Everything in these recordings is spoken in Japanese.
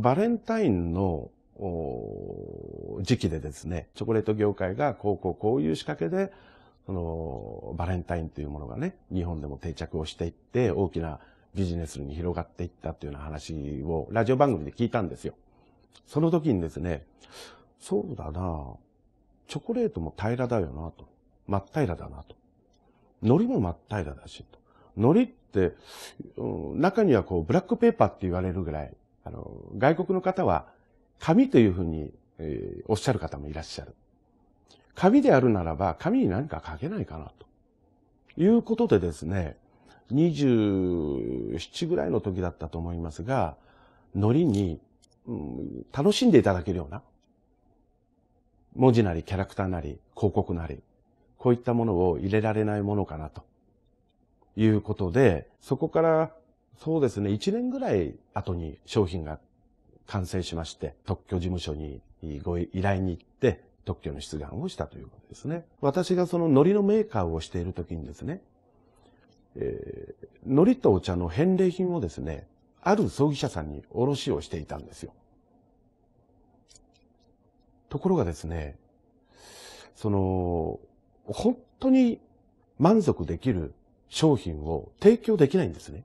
バレンタインの時期でですね、チョコレート業界がこうこうこういう仕掛けで、そのバレンタインというものがね、日本でも定着をしていって、大きなビジネスに広がっていったというような話をラジオ番組で聞いたんですよ。その時にですね、そうだなチョコレートも平らだよなと。真っ平らだなと。海苔も真っ平らだしと。海苔って、うん、中にはこう、ブラックペーパーって言われるぐらい、あの、外国の方は、紙というふうに、えー、おっしゃる方もいらっしゃる。紙であるならば、紙に何か書けないかな、ということでですね、27ぐらいの時だったと思いますが、のりに、うん、楽しんでいただけるような、文字なりキャラクターなり広告なり、こういったものを入れられないものかなということで、そこからそうですね、1年ぐらい後に商品が完成しまして、特許事務所にご依頼に行って、特許の出願をしたということですね。私がその海苔のメーカーをしている時にですね、えー、海苔とお茶の返礼品をですね、ある葬儀社さんに卸をしていたんですよ。ところがですね、その、本当に満足できる商品を提供できないんですね。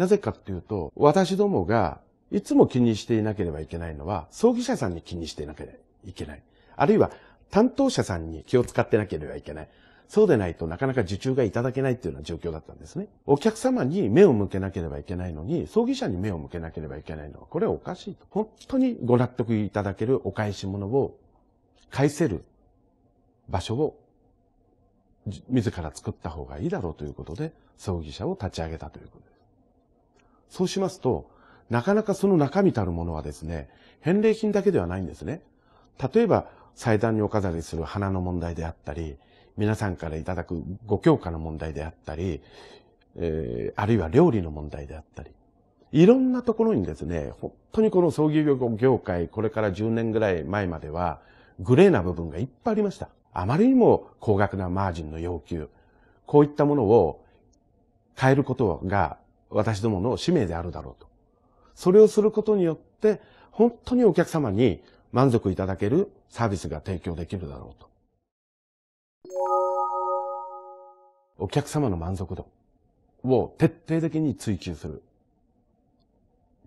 なぜかっていうと、私どもがいつも気にしていなければいけないのは、葬儀者さんに気にしていなければいけない。あるいは担当者さんに気を使ってなければいけない。そうでないとなかなか受注がいただけないっていうような状況だったんですね。お客様に目を向けなければいけないのに、葬儀者に目を向けなければいけないのは、これはおかしいと。本当にご納得いただけるお返し物を返せる場所を自ら作った方がいいだろうということで、葬儀者を立ち上げたということです。そうしますと、なかなかその中身たるものはですね、返礼品だけではないんですね。例えば、祭壇にお飾りする花の問題であったり、皆さんからいただくご教科の問題であったり、えー、あるいは料理の問題であったり、いろんなところにですね、本当にこの葬儀業界、これから10年ぐらい前までは、グレーな部分がいっぱいありました。あまりにも高額なマージンの要求、こういったものを変えることが私どもの使命であるだろうと。それをすることによって、本当にお客様に満足いただけるサービスが提供できるだろうと。お客様の満足度を徹底的に追求する。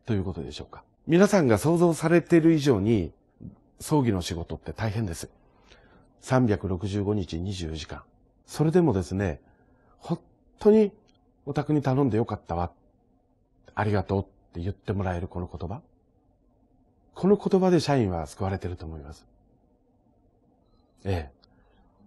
ということでしょうか。皆さんが想像されている以上に、葬儀の仕事って大変です。365日24時間。それでもですね、本当にお宅に頼んでよかったわ。ありがとうって言ってもらえるこの言葉。この言葉で社員は救われてると思います。ええ。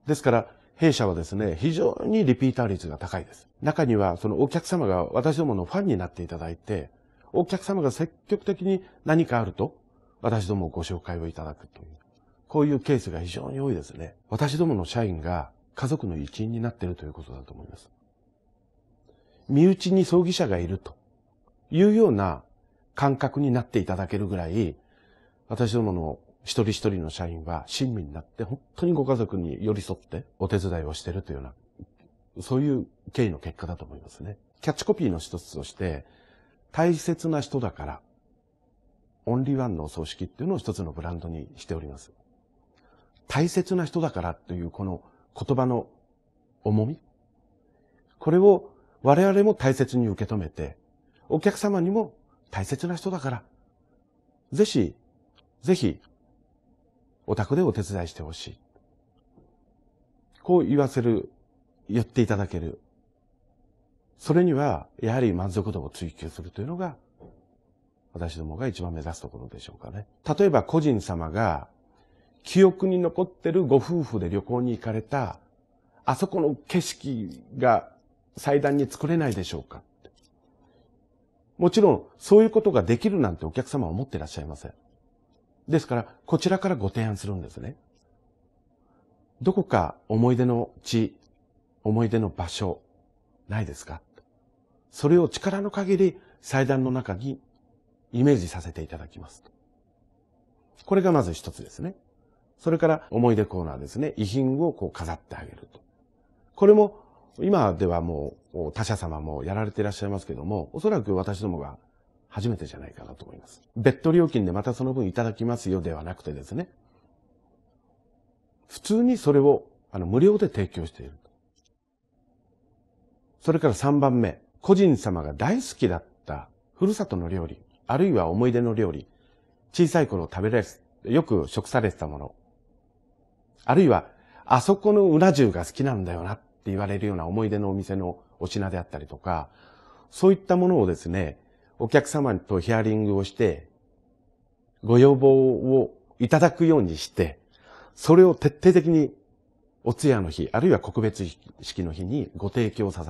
ですから、弊社はですね、非常にリピーター率が高いです。中には、そのお客様が私どものファンになっていただいて、お客様が積極的に何かあると、私どもをご紹介をいただくという。こういうケースが非常に多いですね。私どもの社員が家族の一員になっているということだと思います。身内に葬儀者がいるというような感覚になっていただけるぐらい、私どもの一人一人の社員は親身になって、本当にご家族に寄り添ってお手伝いをしているというような、そういう経緯の結果だと思いますね。キャッチコピーの一つとして、大切な人だから、オンリーワンのお葬式っていうのを一つのブランドにしております。大切な人だからというこの言葉の重み、これを我々も大切に受け止めて、お客様にも大切な人だから、ぜひ、ぜひ、お宅でお手伝いしてほしい。こう言わせる、言っていただける。それには、やはり満足度を追求するというのが、私どもが一番目指すところでしょうかね。例えば個人様が、記憶に残ってるご夫婦で旅行に行かれた、あそこの景色が祭壇に作れないでしょうかもちろん、そういうことができるなんてお客様は思っていらっしゃいません。ですから、こちらからご提案するんですね。どこか思い出の地、思い出の場所、ないですかそれを力の限り祭壇の中にイメージさせていただきます。これがまず一つですね。それから思い出コーナーですね。遺品をこう飾ってあげると。これも今ではもう他社様もやられていらっしゃいますけども、おそらく私どもが初めてじゃないかなと思います。別途料金でまたその分いただきますよではなくてですね、普通にそれをあの無料で提供している。それから3番目、個人様が大好きだったふるさとの料理、あるいは思い出の料理、小さい頃食べられ、よく食されてたもの、あるいはあそこのうな重が好きなんだよなって言われるような思い出のお店のお品であったりとか、そういったものをですね、お客様とヒアリングをして、ご要望をいただくようにして、それを徹底的にお通夜の日、あるいは告別式の日にご提供さ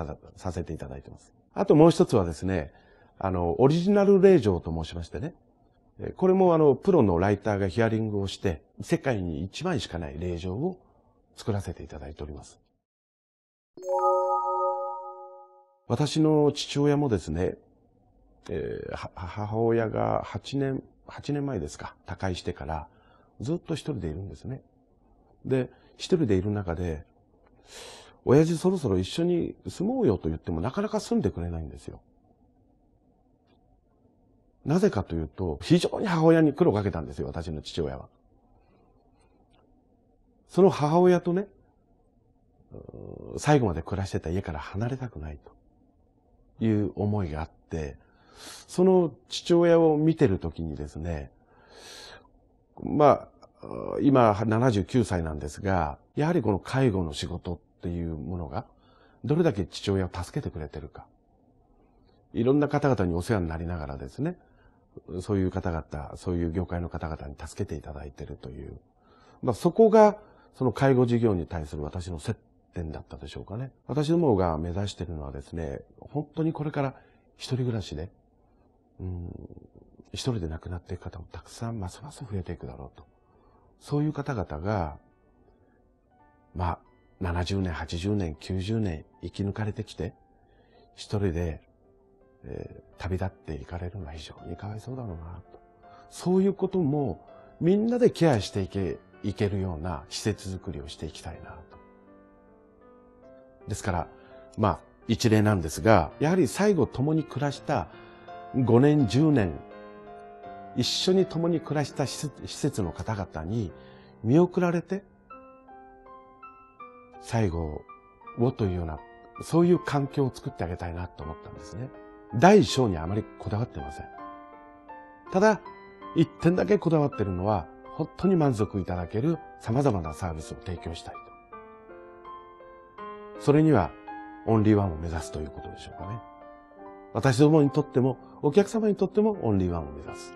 せていただいてます。あともう一つはですね、あの、オリジナル令状と申しましてね、これもあの、プロのライターがヒアリングをして、世界に1枚しかない令状を作らせていただいております。私の父親もですね、えー、母親が8年、8年前ですか、他界してから、ずっと一人でいるんですね。で、一人でいる中で、親父そろそろ一緒に住もうよと言ってもなかなか住んでくれないんですよ。なぜかというと、非常に母親に苦労かけたんですよ、私の父親は。その母親とね、最後まで暮らしてた家から離れたくないという思いがあって、その父親を見てるときにですね、まあ、今79歳なんですが、やはりこの介護の仕事っていうものが、どれだけ父親を助けてくれてるか。いろんな方々にお世話になりながらですね、そういう方々、そういう業界の方々に助けていただいているという。まあ、そこが、その介護事業に対する私の接点だったでしょうかね。私どもが目指しているのはですね、本当にこれから一人暮らしで、うん、一人で亡くなっていく方もたくさんますます増えていくだろうと。そういう方々が、まあ、70年、80年、90年生き抜かれてきて、一人で、えー、旅立っていかれるのは非常にかわいそうだろうなと。そういうこともみんなでケアしていけいけるような施設づくりをしていきたいなと。ですから、まあ、一例なんですが、やはり最後共に暮らした5年、10年、一緒に共に暮らした施設の方々に見送られて、最後をというような、そういう環境を作ってあげたいなと思ったんですね。大小にあまりこだわってません。ただ、一点だけこだわってるのは、本当に満足いただける様々なサービスを提供したい。それにはオンリーワンを目指すということでしょうかね。私どもにとっても、お客様にとってもオンリーワンを目指す。